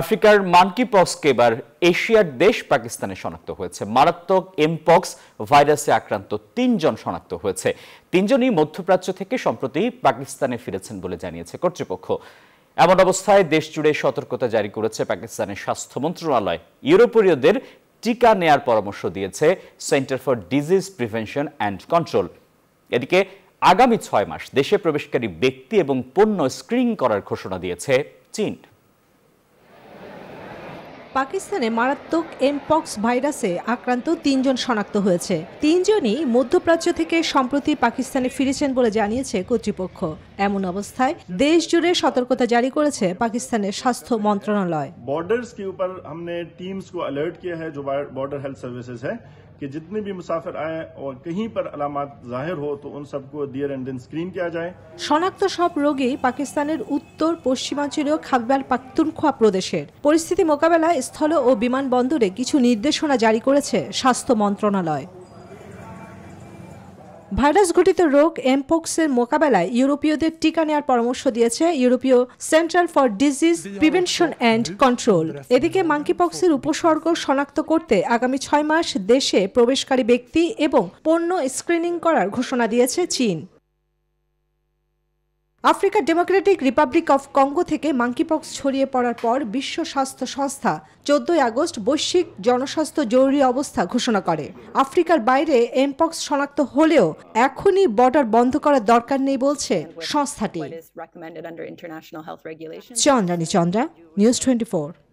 আফ্রিকার মানকি পক্সকে এবার এশিয়ার দেশ পাকিস্তানে শনাক্ত হয়েছে মারাত্মক এমপক্স ভাইরাসে আক্রান্ত তিনজন শনাক্ত হয়েছে তিনজনই মধ্যপ্রাচ্য থেকে সম্প্রতি পাকিস্তানে ফিরেছেন বলে জানিয়েছে কর্তৃপক্ষ এমন অবস্থায় দেশ জুড়ে সতর্কতা জারি করেছে পাকিস্তানের স্বাস্থ্য মন্ত্রণালয় ইউরোপীয়দের টিকা নেয়ার পরামর্শ দিয়েছে Centre for Disease Prevention and Control এদিকে আগামী ছয় মাস দেশে প্রবেশকারী ব্যক্তি এবং পণ্য স্ক্রিনিং করার ঘোষণা দিয়েছে চীন পাকিস্তানে মারাত্মক এমপক্স ভাইরাসে আক্রান্ত তিনজন শনাক্ত হয়েছে তিনজনই মধ্যপ্রাচ্য থেকে সম্প্রতি পাকিস্তানে ফিরেছেন বলে জানিয়েছে কর্তৃপক্ষ এমন অবস্থায় দেশ জুড়ে সতর্কতা জারি করেছে পাকিস্তানের স্বাস্থ্য মন্ত্রণালয় বর্ডার্স কে উপর हमने टीम्स को अलर्ट किया है जो बॉर्डर हेल्थ सर्विसेज है कि जितने भी मुसाफिर आए और कहीं पर अलामत जाहिर हो तो उन सबको दियर एंड देन स्क्रीन किया जाए শনাক্ত সব রোগী পাকিস্তানের উত্তর পশ্চিমাঞ্চলীয় খাবার পাখতুনখোয়া প্রদেশের পরিস্থিতি মোকাবেলায় স্থল ও বিমানবন্দরে কিছু নির্দেশনা জারি করেছে স্বাস্থ্য মন্ত্রণালয় ভাইরাস ঘটিত রোগ এমপক্সের মোকাবেলায় ইউরোপীয়দের টিকা নেওয়ার পরামর্শ দিয়েছে ইউরোপীয় Centre for Disease Prevention and Control এদিকে মাঙ্কিপক্সের উপসর্গ শনাক্ত করতে আগামী ছয় মাস দেশে প্রবেশকারী ব্যক্তি এবং পণ্য স্ক্রিনিং করার ঘোষণা দিয়েছে চীন আফ্রিকার ডেমোক্রেটিক রিপাবলিক অফ কঙ্গো থেকে মাঙ্কিপক্স ছড়িয়ে পড়ার পর বিশ্ব স্বাস্থ্য সংস্থা চোদ্দই আগস্ট বৈশ্বিক জনস্বাস্থ্য জরুরি অবস্থা ঘোষণা করে আফ্রিকার বাইরে এমপক্স শনাক্ত হলেও এখনই বর্ডার বন্ধ করার দরকার নেই বলছে সংস্থাটি চন্দ্রানী চন্দ্রা নিউজ টোয়েন্টি